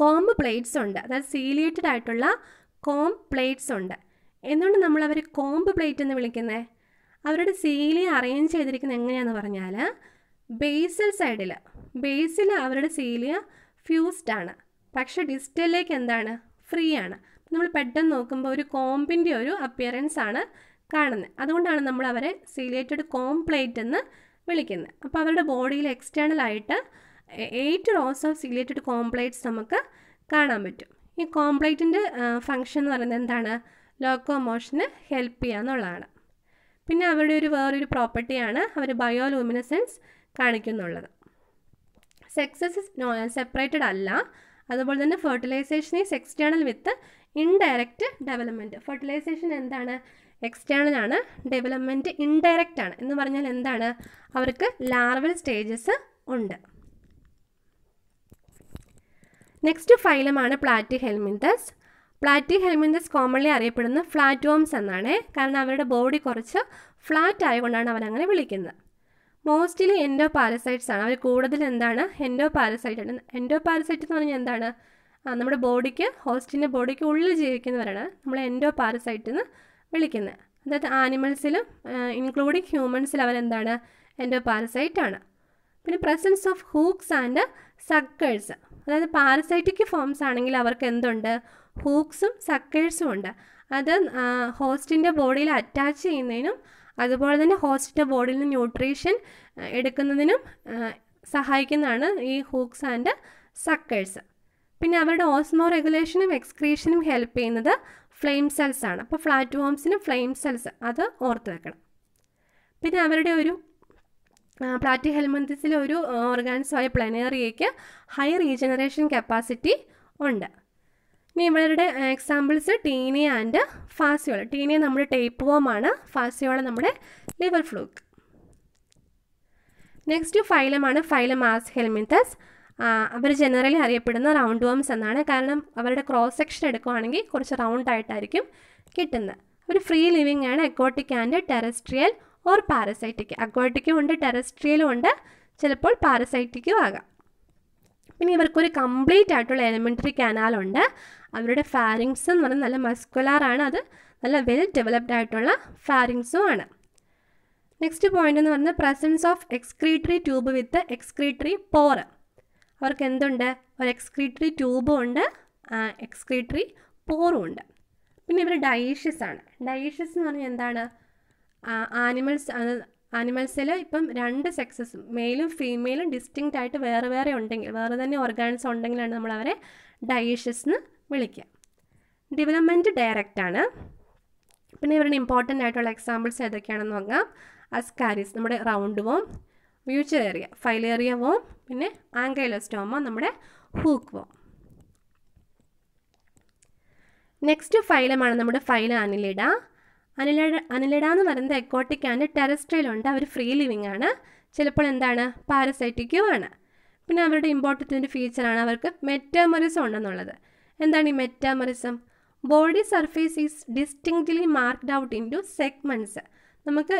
കോംബ് പ്ലേറ്റ്സ് ഉണ്ട് അതായത് സീലിയേറ്റഡ് ആയിട്ടുള്ള കോം പ്ലേറ്റ്സ് ഉണ്ട് എന്തുകൊണ്ട് നമ്മൾ അവർ കോംബ് പ്ലേറ്റ് എന്ന് വിളിക്കുന്നത് അവരുടെ സീലി അറേഞ്ച് ചെയ്തിരിക്കുന്നത് എങ്ങനെയാണെന്ന് പറഞ്ഞാൽ ബേസൽ സൈഡിൽ ബേസിൽ അവരുടെ സീലിയ ഫ്യൂസ്ഡ് ആണ് പക്ഷേ ഡിസ്റ്റലിലേക്ക് എന്താണ് ഫ്രീ ആണ് നമ്മൾ പെട്ടെന്ന് നോക്കുമ്പോൾ ഒരു കോമ്പിൻ്റെ ഒരു അപ്പിയറൻസ് ആണ് കാണുന്നത് അതുകൊണ്ടാണ് നമ്മൾ അവരെ സീലേറ്റഡ് കോംപ്ലേറ്റ് എന്ന് വിളിക്കുന്നത് അപ്പോൾ അവരുടെ ബോഡിയിൽ എക്സ്റ്റേണൽ ആയിട്ട് eight rows of ciliated comb plates നമുക്ക് കാണാൻ പറ്റും ഈ കോംപ്ലേറ്റിൻ്റെ ഫങ്ഷൻ എന്ന് പറയുന്നത് എന്താണ് ലോക്കോമോഷന് ഹെൽപ്പ് ചെയ്യുക എന്നുള്ളതാണ് പിന്നെ അവരുടെ ഒരു വേറൊരു പ്രോപ്പർട്ടിയാണ് അവർ ബയോലൂമിനസൻസ് കാണിക്കുന്നുള്ളത് സെക്സസ് സെപ്പറേറ്റഡ് അല്ല അതുപോലെ തന്നെ fertilisation is external with indirect development fertilisation എന്താണ് എക്സ്റ്റേണൽ ആണ് ഡെവലപ്മെൻറ്റ് ഇൻഡയറക്റ്റ് ആണ് എന്ന് പറഞ്ഞാൽ എന്താണ് അവർക്ക് ലാർവൽ സ്റ്റേജസ് ഉണ്ട് നെക്സ്റ്റ് ഫൈലമാണ് Platyhelminthes Platyhelminthes commonly അറിയപ്പെടുന്ന ഫ്ലാറ്റ് എന്നാണ് കാരണം അവരുടെ ബോഡി കുറച്ച് ഫ്ലാറ്റ് ആയതുകൊണ്ടാണ് അവരങ്ങനെ വിളിക്കുന്നത് മോസ്റ്റ്ലി എൻഡോ പാരസൈറ്റ്സ് ആണ് അവർ കൂടുതൽ എന്താണ് എൻഡോ പാരസൈറ്റ് ആണ് എൻഡോ പാരസൈറ്റ് എന്ന് പറഞ്ഞാൽ എന്താണ് നമ്മുടെ ബോഡിക്ക് ഹോസ്റ്റിൻ്റെ ബോഡിക്ക് ഉള്ളിൽ ജീവിക്കുന്നവരാണ് നമ്മൾ എൻഡോ പാരസൈറ്റ് എന്ന് വിളിക്കുന്നത് അതായത് ആനിമൽസിലും ഇൻക്ലൂഡിങ് ഹ്യൂമൻസിൽ അവരെന്താണ് എൻഡോ പാരസൈറ്റ് ആണ് പിന്നെ presence of hooks and suckers അതായത് പാരസൈറ്റിക് ഫോംസ് ആണെങ്കിൽ അവർക്ക് എന്തുണ്ട് ഹൂക്സും സക്കേഴ്സും ഉണ്ട് അത് ഹോസ്റ്റിൻ്റെ ബോഡിയിൽ അറ്റാച്ച് ചെയ്യുന്നതിനും അതുപോലെ തന്നെ ഹോസ്റ്റിൻ്റെ ബോഡിയിൽ നിന്ന് ന്യൂട്രീഷൻ എടുക്കുന്നതിനും സഹായിക്കുന്നതാണ് ഈ ഹൂക്സ് ആൻഡ് സക്കേഴ്സ് പിന്നെ അവരുടെ ഓസ്മോ റെഗുലേഷനും എക്സ്ക്രീഷനും ഹെൽപ്പ് ചെയ്യുന്നത് ഫ്ലെയിം സെൽസ് ആണ് അപ്പോൾ ഫ്ലാറ്റ് വോംസിന് ഫ്ലെയിം സെൽസ് അത് ഓർത്ത് വെക്കണം പിന്നെ അവരുടെ ഒരു പ്ലാറ്റി ഹെൽമന്തിസിലെ ഒരു ഓർഗാൻസോയ പ്ലനേറിയയ്ക്ക് ഹൈ റീജനറേഷൻ കപ്പാസിറ്റി ഉണ്ട് ഇനി ഇവരുടെ examples Taenia and Fasciola Taenia നമ്മുടെ ടേപ്പ് വോമാണ് ഫാസിയോള നമ്മുടെ ലിവർ ഫ്ലൂക്ക് നെക്സ്റ്റ് ഫൈലമാണ് ഫൈലം ആസ് ഹെൽമിത്തസ് അവർ ജനറലി അറിയപ്പെടുന്ന റൗണ്ട് വോംസ് എന്നാണ് കാരണം അവരുടെ ക്രോസ് സെക്ഷൻ എടുക്കുകയാണെങ്കിൽ കുറച്ച് റൗണ്ട് ആയിട്ടായിരിക്കും കിട്ടുന്നത് ഒരു ഫ്രീ ലിവിങ് ആണ് aquatic and terrestrial or parasitic അക്വാട്ടിക്കും ഉണ്ട് ടെറസ്ട്രിയലും ഉണ്ട് ചിലപ്പോൾ പാരസൈറ്റിക്കും ആകാം പിന്നെ ഇവർക്കൊരു കംപ്ലീറ്റ് ആയിട്ടുള്ള എലിമെൻ്ററി കനാലുണ്ട് അവരുടെ ഫാരിങ്സ് എന്ന് പറഞ്ഞാൽ നല്ല മസ്കുലാറാണ് അത് നല്ല വെൽ ഡെവലപ്ഡ് ആയിട്ടുള്ള ഫാരിങ്സും ആണ് നെക്സ്റ്റ് പോയിന്റ് എന്ന് പറഞ്ഞാൽ presence of excretory tube with excretory pore അവർക്ക് എന്തുണ്ട് ഒരു എക്സ്ക്രീറ്ററി ട്യൂബും ഉണ്ട് എക്സ്ക്രീറ്ററി പോറും ഉണ്ട് പിന്നെ ഇവർ ഡയേഷ്യസ് ആണ് ഡയേഷ്യസ് എന്ന് പറഞ്ഞാൽ എന്താണ് ആനിമൽസ് ആനിമൽസിൽ ഇപ്പം രണ്ട് സെക്സസ് മെയിലും ഫീമെയിലും ഡിസ്റ്റിങ്റ്റ് ആയിട്ട് വേറെ വേറെ ഉണ്ടെങ്കിൽ വേറെ തന്നെ ഓർഗാൻസ് ഉണ്ടെങ്കിലാണ് നമ്മൾ അവരെ ഡയേഷ്യസ് എന്ന് വിളിക്കുക ഡെവലപ്മെൻറ്റ് ഡയറക്റ്റാണ് പിന്നെ ഇവരുടെ ഇമ്പോർട്ടൻ്റ് ആയിട്ടുള്ള എക്സാമ്പിൾസ് ഏതൊക്കെയാണെന്ന് നോക്കാം അസ്കാരിസ് നമ്മുടെ റൗണ്ട് വോം വ്യൂച്ചർ ഏറിയ ഫൈലേറിയ വോം പിന്നെ ആങ്കൈലോസ്റ്റോമ നമ്മുടെ ഹൂക്ക് വോം നെക്സ്റ്റ് ഫൈലമാണ് നമ്മുടെ ഫൈല അനിലിഡ അനിലിഡ അനിലിഡ എന്ന് പറയുന്നത് എക്കോട്ടിക് ടെറസ്ട്രൈൽ ടെറസ്ട്രയിലുണ്ട് അവർ ഫ്രീ ലിവിങ് ആണ് ചിലപ്പോൾ എന്താണ് പാരസൈറ്റിക്കുമാണ് ആണ് പിന്നെ അവരുടെ ഇമ്പോർട്ടൻറ്റ് ഫീച്ചറാണ് അവർക്ക് മെറ്റേമറിസം ഉണ്ടെന്നുള്ളത് എന്താണ് ഈ metamerism body surface is distinctly marked out in to segments നമുക്ക്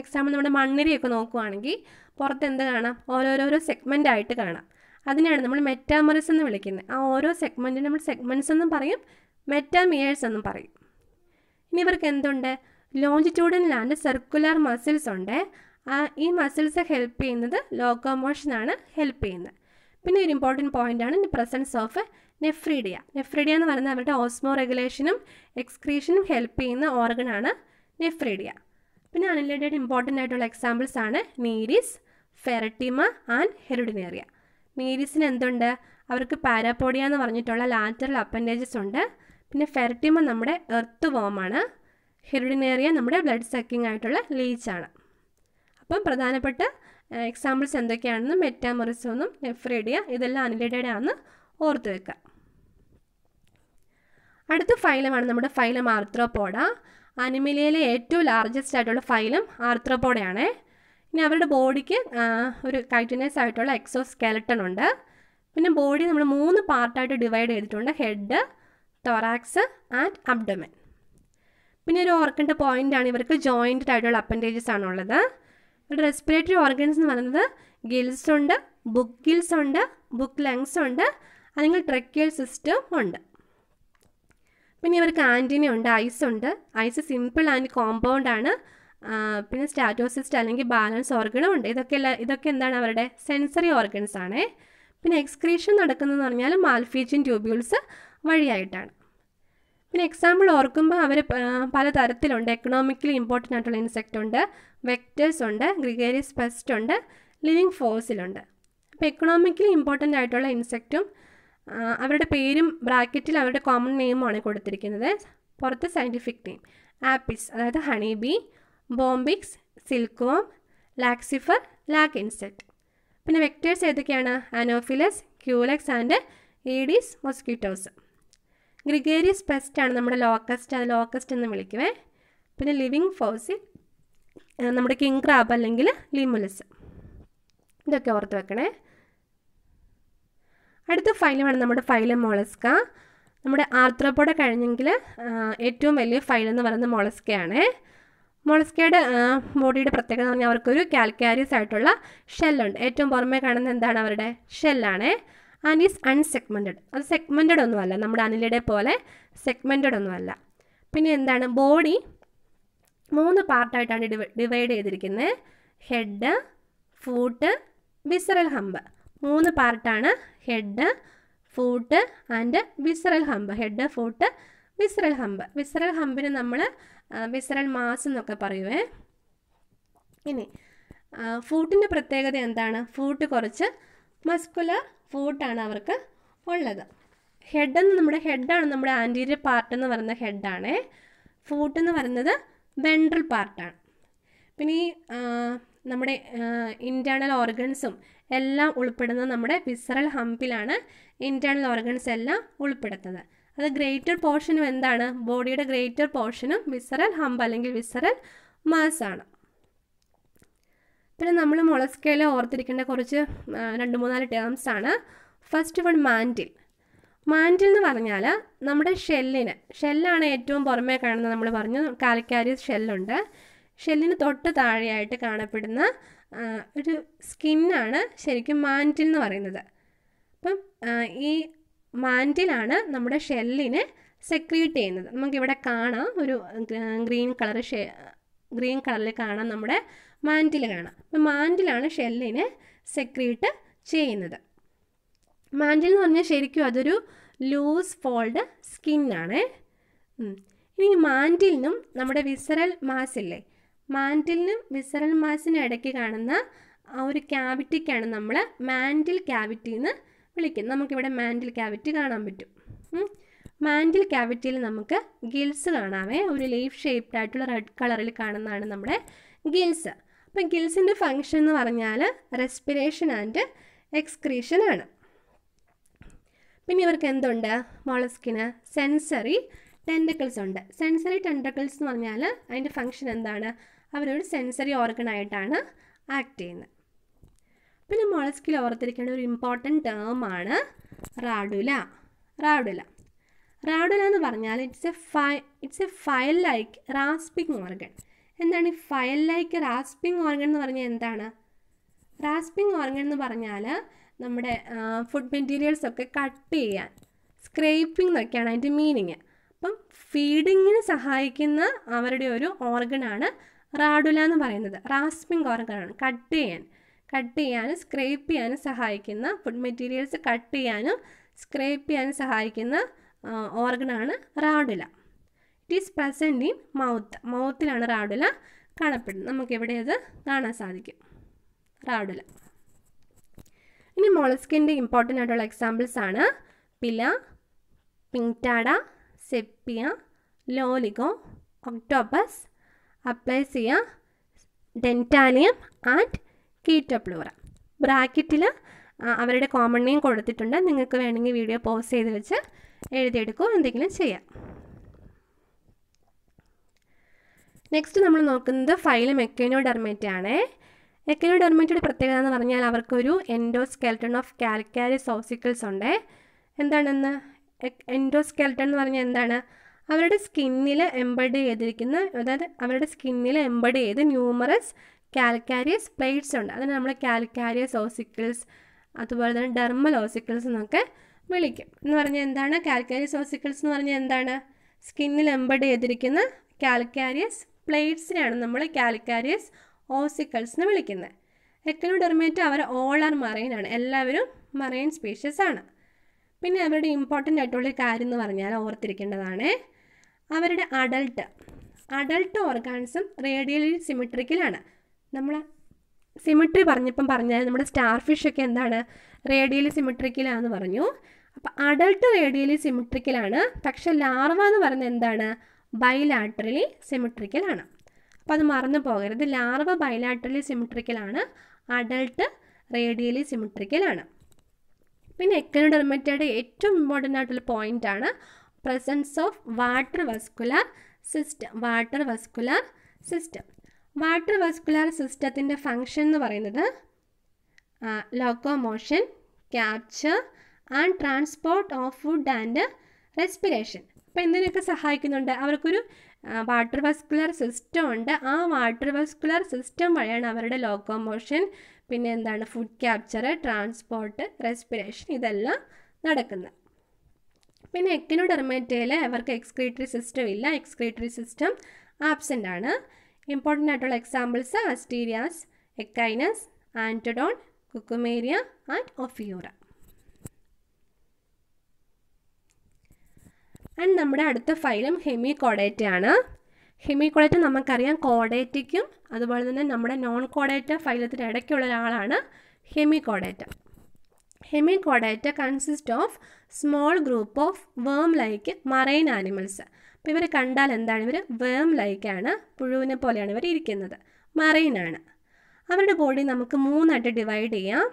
എക്സാമ്പിൾ നമ്മുടെ മണ്ണിരിയൊക്കെ നോക്കുവാണെങ്കിൽ പുറത്ത് എന്ത് കാണാം ഓരോരോരോ സെഗ്മെൻ്റ് ആയിട്ട് കാണാം അതിനാണ് നമ്മൾ മെറ്റാമറിസ് എന്ന് വിളിക്കുന്നത് ആ ഓരോ സെഗ്മെൻറ്റിനും നമ്മൾ സെഗ്മെൻറ്റ്സ് എന്നും പറയും മെറ്റാമിയേഴ്സ് എന്നും പറയും ഇനി ഇവർക്ക് എന്തുണ്ട് ലോഞ്ചിറ്റ്യൂഡിനിലാണ് സർക്കുലർ മസിൽസ് ഉണ്ട് ഈ മസിൽസ് ഹെൽപ്പ് ചെയ്യുന്നത് ലോക്കോമോഷനാണ് ഹെൽപ്പ് ചെയ്യുന്നത് പിന്നെ ഒരു ഇമ്പോർട്ടൻറ്റ് പോയിൻ്റാണ് പ്രസൻസ് ഓഫ് നെഫ്രീഡിയ നെഫ്രീഡിയ എന്ന് പറയുന്നത് അവരുടെ ഓസ്മോ റെഗുലേഷനും എക്സ്ക്രീഷനും ഹെൽപ്പ് ചെയ്യുന്ന ഓർഗനാണ് നെഫ്രീഡിയ പിന്നെ അനിലേഡിയുടെ ഇമ്പോർട്ടൻ്റ് ആയിട്ടുള്ള എക്സാമ്പിൾസ് ആണ് നീരിസ് ഫെറട്ടിമ ആൻഡ് ഹെറുഡിനേറിയ നീരിസിന് എന്തുണ്ട് അവർക്ക് പാരാപോഡിയ എന്ന് പറഞ്ഞിട്ടുള്ള ലാറ്ററൽ അപ്പൻഡേജസ് ഉണ്ട് പിന്നെ ഫെറട്ടിമ നമ്മുടെ എർത്ത് വോമാണ് ഹെറുഡിനേറിയ നമ്മുടെ ബ്ലഡ് സക്കിംഗ് ആയിട്ടുള്ള ലീച്ചാണ് അപ്പം പ്രധാനപ്പെട്ട എക്സാമ്പിൾസ് എന്തൊക്കെയാണെന്നും മെറ്റാമറിസോന്നും എഫ്രേഡിയ ഇതെല്ലാം അനിലിഡയുടെ ആണെന്ന് ഓർത്ത് വെക്കുക അടുത്ത ഫൈലമാണ് നമ്മുടെ ഫൈലം ആർത്രോപോഡ അനിമിലിയയിലെ ഏറ്റവും ലാർജസ്റ്റ് ആയിട്ടുള്ള ഫൈലം ആർത്രോപോഡയാണേ ഇനി അവരുടെ ബോഡിക്ക് ഒരു കൈറ്റിനസ് ആയിട്ടുള്ള എക്സോ സ്കെലട്ടൺ ഉണ്ട് പിന്നെ ബോഡി നമ്മൾ മൂന്ന് പാർട്ടായിട്ട് ഡിവൈഡ് ചെയ്തിട്ടുണ്ട് ഹെഡ് തൊറാക്സ് ആൻഡ് അബ്ഡമൻ പിന്നെ ഒരു ഓർക്കേണ്ട പോയിൻ്റാണ് ഇവർക്ക് ജോയിൻറ്റഡ് ആയിട്ടുള്ള അപ്പൻഡേജസ് ആണുള്ളത് റെസ്പിറേറ്ററി ഓർഗൻസ് എന്ന് പറയുന്നത് ഗിൽസ് ഉണ്ട് ബുക്ക് ഗിൽസ് ഉണ്ട് ബുക്ക് ലങ്സ് ഉണ്ട് അല്ലെങ്കിൽ ട്രക്കിയൽ സിസ്റ്റം ഉണ്ട് പിന്നെ ഇവർക്ക് ആൻറ്റിനി ഉണ്ട് ഐസ് ഉണ്ട് ഐസ് സിമ്പിൾ ആൻഡ് കോമ്പൗണ്ട് ആണ് പിന്നെ സ്റ്റാറ്റോസിസ്റ്റ് അല്ലെങ്കിൽ ബാലൻസ് ഓർഗണും ഉണ്ട് ഇതൊക്കെ ഇതൊക്കെ എന്താണ് അവരുടെ സെൻസറി ഓർഗൻസ് ആണേ പിന്നെ എക്സ്ക്രീഷൻ നടക്കുന്നതെന്ന് പറഞ്ഞാൽ മാൽഫീജിൻ ട്യൂബ്യൂൾസ് വഴിയായിട്ടാണ് പിന്നെ എക്സാമ്പിൾ ഓർക്കുമ്പോൾ അവർ പലതരത്തിലുണ്ട് എക്കണോമിക്കലി ഇമ്പോർട്ടൻ്റ് ആയിട്ടുള്ള ഇൻസെക്റ്റ് ഉണ്ട് വെക്റ്റേഴ്സ് ഉണ്ട് ഗ്രിഗേരിയസ് പെസ്റ്റ് ഉണ്ട് ലിവിങ് ഫോഴ്സിലുണ്ട് അപ്പോൾ എക്കണോമിക്കലി ഇമ്പോർട്ടൻ്റ് ആയിട്ടുള്ള ഇൻസെക്റ്റും അവരുടെ പേരും ബ്രാക്കറ്റിൽ അവരുടെ കോമൺ നെയിമാണ് കൊടുത്തിരിക്കുന്നത് പുറത്ത് സയൻറ്റിഫിക് നെയിം ആപ്പിസ് അതായത് honey bee Bombyx silkworm Laccifer lac insect പിന്നെ വെക്ടേഴ്സ് ഏതൊക്കെയാണ് Anopheles Culex and Aedes mosquitoes gregarious pest ആണ് നമ്മുടെ ലോക്കസ്റ്റ് അത് ലോക്കസ്റ്റ് എന്ന് വിളിക്കുവേ പിന്നെ ലിവിങ് ഫോസിൽ നമ്മുടെ കിങ് ക്രാബ് അല്ലെങ്കിൽ ലിമുലസ് ഇതൊക്കെ ഓർത്ത് വെക്കണേ അടുത്ത ഫൈലമാണ് നമ്മുടെ ഫൈലം മോളസ്ക നമ്മുടെ ആർത്രോപ്പോഡ കഴിഞ്ഞെങ്കിൽ ഏറ്റവും വലിയ ഫൈൽ എന്ന് പറയുന്നത് മോളസ്കയാണ് മോളസ്കയുടെ ബോഡിയുടെ പ്രത്യേകത എന്ന് പറഞ്ഞാൽ അവർക്കൊരു കാൽക്കാരിയസ് ആയിട്ടുള്ള ഷെല്ലുണ്ട് ഏറ്റവും പുറമേ കാണുന്ന എന്താണ് അവരുടെ ഷെല്ലാണ് ആൻഡ് ഈസ് അൺസെഗ്മെൻറ്റഡ് അത് സെഗ്മെൻറ്റഡ് ഒന്നുമല്ല നമ്മുടെ അനിലയുടെ പോലെ സെഗ്മെൻറ്റഡ് ഒന്നുമല്ല പിന്നെ എന്താണ് ബോഡി മൂന്ന് പാർട്ടായിട്ടാണ് ഡിവൈഡ് ചെയ്തിരിക്കുന്നത് ഹെഡ് ഫൂട്ട് വിസറൽ ഹമ്പ് മൂന്ന് പാർട്ടാണ് head foot and visceral hump head foot visceral hump visceral ഹമ്പിന് നമ്മൾ വിസറൽ മാസ് എന്നൊക്കെ പറയുവേ ഇനി ഫൂട്ടിൻ്റെ പ്രത്യേകത എന്താണ് ഫൂട്ട് കുറച്ച് മസ്കുലർ വോട്ടാണ് അവർക്ക് ഉള്ളത് ഹെഡ് എന്ന് നമ്മുടെ ഹെഡാണ് നമ്മുടെ ആൻറ്റീരിയർ പാർട്ട് എന്ന് പറയുന്ന ഹെഡാണ് ഫൂട്ട് എന്ന് പറയുന്നത് വെൻട്രൽ പാർട്ടാണ് പിന്നെ ഈ നമ്മുടെ ഇൻറ്റേർണൽ ഓർഗൻസും എല്ലാം ഉൾപ്പെടുന്നത് നമ്മുടെ വിസറൽ ഹംപിലാണ് ഇൻറ്റേർണൽ ഓർഗൻസ് എല്ലാം ഉൾപ്പെടുത്തുന്നത് അത് ഗ്രേറ്റർ പോർഷനും എന്താണ് ബോഡിയുടെ ഗ്രേറ്റർ പോർഷനും വിസറൽ ഹംപ് അല്ലെങ്കിൽ വിസറൽ മാസ് ആണ് പിന്നെ നമ്മൾ മുളസ്കയിൽ ഓർത്തിരിക്കേണ്ട കുറച്ച് രണ്ട് മൂന്നാല് ടേംസ് ആണ് ഫസ്റ്റ് വൺ മാൻറ്റിൽ മാൻറ്റിൽ എന്ന് പറഞ്ഞാൽ നമ്മുടെ ഷെല്ലിന് ഷെല്ലാണ് ഏറ്റവും പുറമേ കാണുന്നത് നമ്മൾ പറഞ്ഞു കാലിക്കാരിയസ് ഷെല്ലുണ്ട് ഷെല്ലിന് തൊട്ട് താഴെയായിട്ട് കാണപ്പെടുന്ന ഒരു സ്കിന്നാണ് ശരിക്കും മാൻറ്റിൽ എന്ന് പറയുന്നത് അപ്പം ഈ മാൻറ്റിലാണ് നമ്മുടെ ഷെല്ലിനെ സെക്രീറ്റ് ചെയ്യുന്നത് നമുക്കിവിടെ കാണാം ഒരു ഗ്രീൻ കളർ ഷേ ഗ്രീൻ കളറിൽ കാണാം നമ്മുടെ മാൻറ്റിൽ കാണാം അപ്പം മാൻറ്റിലാണ് ഷെല്ലിനെ സെക്രീറ്റ് ചെയ്യുന്നത് മാൻറ്റിൽ എന്ന് പറഞ്ഞാൽ ശരിക്കും അതൊരു ലൂസ് ഫോൾഡ് സ്കിന്നാണ് ഇനി മാൻറ്റിലിനും നമ്മുടെ വിസറൽ മാസില്ലേ മാൻറ്റിലിനും വിസറൽ മാസിനും ഇടയ്ക്ക് കാണുന്ന ആ ഒരു ക്യാവിറ്റിക്കാണ് നമ്മൾ മാൻറ്റിൽ ക്യാവിറ്റി എന്ന് വിളിക്കുന്നത് നമുക്കിവിടെ മാൻറ്റിൽ ക്യാവിറ്റി കാണാൻ പറ്റും മാൻറ്റിൽ ക്യാവിറ്റിയിൽ നമുക്ക് ഗിൽസ് കാണാമേ ഒരു ലീഫ് ഷേപ്ഡ് ആയിട്ടുള്ള റെഡ് കളറിൽ കാണുന്നതാണ് നമ്മുടെ ഗിൽസ് ഇപ്പം ഗിൽസിൻ്റെ ഫങ്ഷൻ എന്ന് പറഞ്ഞാൽ റെസ്പിറേഷൻ ആൻഡ് എക്സ്ക്രീഷൻ ആണ് പിന്നെ ഇവർക്ക് എന്തുണ്ട് മോളസ്കിന് സെൻസറി ടെൻഡക്കിൾസ് ഉണ്ട് സെൻസറി ടെൻഡക്കിൾസ് എന്ന് പറഞ്ഞാൽ അതിൻ്റെ ഫങ്ഷൻ എന്താണ് അവരൊരു സെൻസറി ഓർഗണായിട്ടാണ് ആക്ട് ചെയ്യുന്നത് പിന്നെ മോളസ്കിൽ ഓർത്തിരിക്കേണ്ട ഒരു ഇമ്പോർട്ടൻ്റ് ടേമാണ് റാഡുല റാഡുല റാഡുല എന്ന് പറഞ്ഞാൽ ഇറ്റ്സ് എ ഫൈ it's a file like rasping organ എന്താണ് ഈ ഫയൽ ലൈക്ക് റാസ്പിംഗ് ഓർഗൺ എന്ന് പറഞ്ഞാൽ എന്താണ് റാസ്പിംഗ് ഓർഗൺ എന്ന് പറഞ്ഞാൽ നമ്മുടെ ഫുഡ് മെറ്റീരിയൽസ് ഒക്കെ കട്ട് ചെയ്യാൻ സ്ക്രേപ്പിംഗ് എന്നൊക്കെയാണ് അതിൻ്റെ മീനിങ് അപ്പം ഫീഡിങ്ങിന് സഹായിക്കുന്ന അവരുടെ ഒരു ഓർഗണാണ് റാഡുല എന്ന് പറയുന്നത് റാസ്പിംഗ് ഓർഗണാണ് കട്ട് ചെയ്യാൻ കട്ട് ചെയ്യാനും സ്ക്രേപ്പ് ചെയ്യാനും സഹായിക്കുന്ന ഫുഡ് മെറ്റീരിയൽസ് കട്ട് ചെയ്യാനും സ്ക്രേപ്പ് ചെയ്യാനും സഹായിക്കുന്ന ഓർഗണാണ് radula it is present in mouth മൗത്തിലാണ് റാഡുല കാണപ്പെടുന്നത് നമുക്ക് എവിടെ അത് കാണാൻ സാധിക്കും റാഡുല ഇനി മോളസ്കിൻ്റെ ഇമ്പോർട്ടൻ്റ് ആയിട്ടുള്ള എക്സാമ്പിൾസ് ആണ് Pila Pinctada Sepia Loligo octopus Aplysia Dentalium and Chaetopleura ബ്രാക്കറ്റിൽ അവരുടെ കോമൺ നെയിം കൊടുത്തിട്ടുണ്ട് നിങ്ങൾക്ക് വേണമെങ്കിൽ വീഡിയോ പോസ് ചെയ്ത് വെച്ച് എഴുതിയെടുക്കുകയോ എന്തെങ്കിലും ചെയ്യാം നെക്സ്റ്റ് നമ്മൾ നോക്കുന്നത് ഫൈലം എക്കൈനോഡെർമേറ്റ് ആണ് എക്കൈനോഡെർമേറ്റയുടെ പ്രത്യേകത എന്ന് പറഞ്ഞാൽ അവർക്കൊരു എൻഡോസ്കെൽട്ടൺ ഓഫ് കാൽക്കാരി സോസിക്കിൾസ് ഉണ്ട് എന്താണെന്ന് എൻഡോസ്കെൽട്ടൺ എന്ന് പറഞ്ഞാൽ എന്താണ് അവരുടെ സ്കിന്നിൽ എംബഡ് ചെയ്തിരിക്കുന്ന അതായത് അവരുടെ സ്കിന്നിൽ എംബഡ് ചെയ്ത് ന്യൂമറസ് കാൽക്കാരിയസ് പ്ലേറ്റ്സ് ഉണ്ട് അതിന് നമ്മൾ കാൽക്കാരിയസ് ഓസിക്കിൾസ് അതുപോലെ തന്നെ ഡെർമൽ ഓസിക്കിൾസ് എന്നൊക്കെ വിളിക്കും എന്ന് പറഞ്ഞാൽ എന്താണ് കാൽക്കാരിയസ് ഓസിക്കിൾസ് എന്ന് പറഞ്ഞാൽ എന്താണ് സ്കിന്നിൽ എംബഡ് ചെയ്തിരിക്കുന്ന കാൽക്കാരിയസ് പ്ലേറ്റ്സിനെയാണ് നമ്മൾ കാലിക്കാരിയസ് ഓസിക്കൾസ് എന്ന് വിളിക്കുന്നത് എക്നോഡെർമേറ്റ് അവർ ഓൾ ആർ മറൈൻ ആണ് എല്ലാവരും മറൈൻ സ്പീഷ്യസ് ആണ് പിന്നെ അവരുടെ ഇമ്പോർട്ടൻ്റ് ആയിട്ടുള്ള കാര്യം എന്ന് പറഞ്ഞാൽ ഓർത്തിരിക്കേണ്ടതാണ് അവരുടെ അഡൾട്ട് അഡൾട്ട് ഓർഗാൻസും റേഡിയലി സിമിട്രിക്കലാണ് നമ്മൾ സിമിട്രി പറഞ്ഞപ്പം പറഞ്ഞാൽ നമ്മുടെ സ്റ്റാർ ഫിഷ് ഒക്കെ എന്താണ് റേഡിയലി സിമിട്രിക്കലാന്ന് പറഞ്ഞു അപ്പോൾ അഡൾട്ട് റേഡിയലി സിമിട്രിക്കലാണ് പക്ഷെ ലാർവ എന്ന് പറയുന്നത് എന്താണ് ബൈലാട്രലി സിമിട്രിക്കൽ ആണ് അപ്പോൾ അത് മറന്നു പോകരുത് ലാർവ ബൈലാട്രലി സിമിട്രിക്കൽ ആണ് അഡൾട്ട് റേഡിയലി സിമിട്രിക്കൽ ആണ് പിന്നെ എക്കനോഡെർമറ്റയുടെ ഏറ്റവും ഇമ്പോർട്ടൻ്റ് ആയിട്ടുള്ള പോയിൻ്റ് ആണ് presence of water vascular system water vascular system water vascular സിസ്റ്റത്തിൻ്റെ ഫങ്ഷൻ എന്ന് പറയുന്നത് locomotion capture and transport of food and respiration അപ്പോൾ എന്തിനൊക്കെ സഹായിക്കുന്നുണ്ട് അവർക്കൊരു വാട്ടർ വസ്കുലർ സിസ്റ്റം ഉണ്ട് ആ വാട്ടർ വസ്കുലർ സിസ്റ്റം വഴിയാണ് അവരുടെ ലോക്കോമോഷൻ പിന്നെ എന്താണ് ഫുഡ് ക്യാപ്ചർ ട്രാൻസ്പോർട്ട് റെസ്പിറേഷൻ ഇതെല്ലാം നടക്കുന്നത് പിന്നെ എക്റ്റിനോഡെർമേറ്റയിൽ അവർക്ക് എക്സ്ക്രീറ്ററി സിസ്റ്റം ഇല്ല എക്സ്ക്രീറ്ററി സിസ്റ്റം ആബ്സെൻ്റ് ആണ് ഇമ്പോർട്ടൻ്റ് ആയിട്ടുള്ള examples Asterias Echinus Antedon Cucumaria and Ophiura and നമ്മുടെ അടുത്ത ഫൈലും ഹെമി കോഡേറ്റയാണ് ഹെമി കോഡേറ്റ നമുക്കറിയാം കോഡേറ്റയ്ക്കും അതുപോലെ തന്നെ നമ്മുടെ നോൺ കോഡേറ്റ ഫൈലത്തിന് ഇടയ്ക്കുള്ള ഒരാളാണ് Hemichordata Hemichordata consist of small group of worm like marine animals അപ്പോൾ ഇവർ കണ്ടാൽ എന്താണ് ഇവർ വേം ലൈക്കാണ് പുഴുവിനെ പോലെയാണ് ഇവർ ഇരിക്കുന്നത് മറൈനാണ് അവരുടെ ബോഡി നമുക്ക് മൂന്നായിട്ട് ഡിവൈഡ് ചെയ്യാം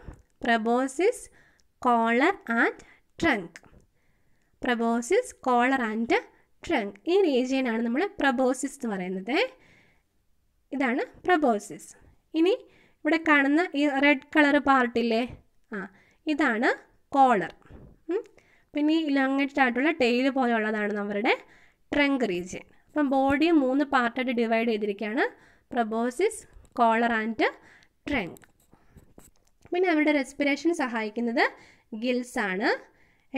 proboscis collar and trunk proboscis collar and trunk ഈ റീജിയനാണ് നമ്മൾ പ്രബോസിസ് എന്ന് പറയുന്നത് ഇതാണ് പ്രബോസിസ് ഇനി ഇവിടെ കാണുന്ന ഈ റെഡ് കളർ പാർട്ടില്ലേ ആ ഇതാണ് കോളർ പിന്നെ ഈ ലോങ്ങായിട്ട് ടെയിൽ പോലെയുള്ളതാണ് അവരുടെ ട്രങ്ക് റീജിയൻ അപ്പം ബോഡി മൂന്ന് പാർട്ടായിട്ട് ഡിവൈഡ് ചെയ്തിരിക്കുകയാണ് പ്രബോസിസ് കോളർ ആൻഡ് ട്രങ്ക് പിന്നെ അവരുടെ റെസ്പിറേഷൻ സഹായിക്കുന്നത് ഗിൽസ് ആണ്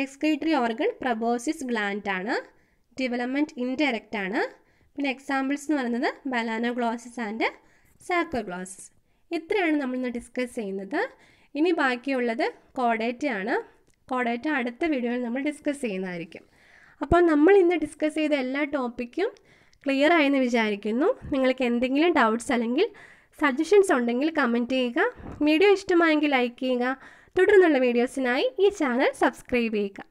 എക്സ്ക്രീറ്ററി ഓർഗൺ പ്രബോസിസ് ഗ്ലാൻഡ് ആണ് ഡെവലപ്മെൻറ്റ് ഇൻഡയറക്റ്റ് ആണ് പിന്നെ എക്സാമ്പിൾസ് എന്ന് പറയുന്നത് ബലാനോഗ്ലോസിസ് ആൻഡ് സാക്കോഗ്ലോസിസ് ഇത്രയാണ് നമ്മളിന്ന് ഡിസ്കസ് ചെയ്യുന്നത് ഇനി ബാക്കിയുള്ളത് കോഡേറ്റ ആണ് കോഡേറ്റ അടുത്ത വീഡിയോയിൽ നമ്മൾ ഡിസ്കസ് ചെയ്യുന്നതായിരിക്കും അപ്പോൾ നമ്മൾ ഇന്ന് ഡിസ്കസ് ചെയ്ത എല്ലാ ടോപ്പിക്കും ക്ലിയർ ആയെന്ന് വിചാരിക്കുന്നു നിങ്ങൾക്ക് എന്തെങ്കിലും ഡൗട്ട്സ് അല്ലെങ്കിൽ സജഷൻസ് ഉണ്ടെങ്കിൽ കമൻറ്റ് ചെയ്യുക വീഡിയോ ഇഷ്ടമായെങ്കിൽ ലൈക്ക് ചെയ്യുക തുടർന്നുള്ള വീഡിയോസിനായി ഈ ചാനൽ സബ്സ്ക്രൈബ് ചെയ്യുക